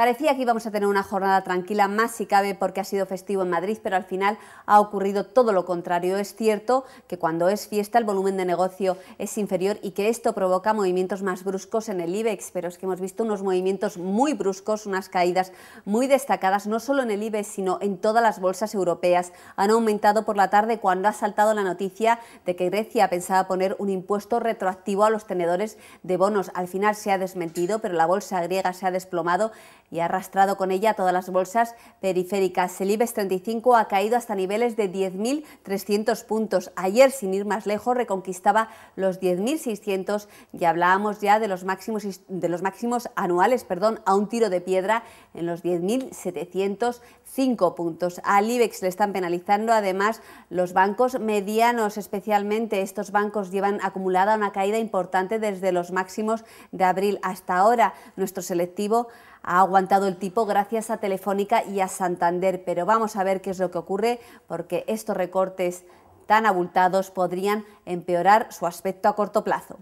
Parecía que íbamos a tener una jornada tranquila, más si cabe porque ha sido festivo en Madrid, pero al final ha ocurrido todo lo contrario. Es cierto que cuando es fiesta el volumen de negocio es inferior y que esto provoca movimientos más bruscos en el IBEX, pero es que hemos visto unos movimientos muy bruscos, unas caídas muy destacadas, no solo en el IBEX, sino en todas las bolsas europeas. Han aumentado por la tarde cuando ha saltado la noticia de que Grecia pensaba poner un impuesto retroactivo a los tenedores de bonos. Al final se ha desmentido, pero la bolsa griega se ha desplomado y ha arrastrado con ella todas las bolsas periféricas. El IBEX 35 ha caído hasta niveles de 10.300 puntos. Ayer, sin ir más lejos, reconquistaba los 10.600 y hablábamos ya de los máximos, de los máximos anuales perdón, a un tiro de piedra en los 10.705 puntos. Al IBEX le están penalizando además los bancos medianos, especialmente estos bancos llevan acumulada una caída importante desde los máximos de abril hasta ahora. Nuestro selectivo agua el tipo gracias a Telefónica y a Santander, pero vamos a ver qué es lo que ocurre porque estos recortes tan abultados podrían empeorar su aspecto a corto plazo.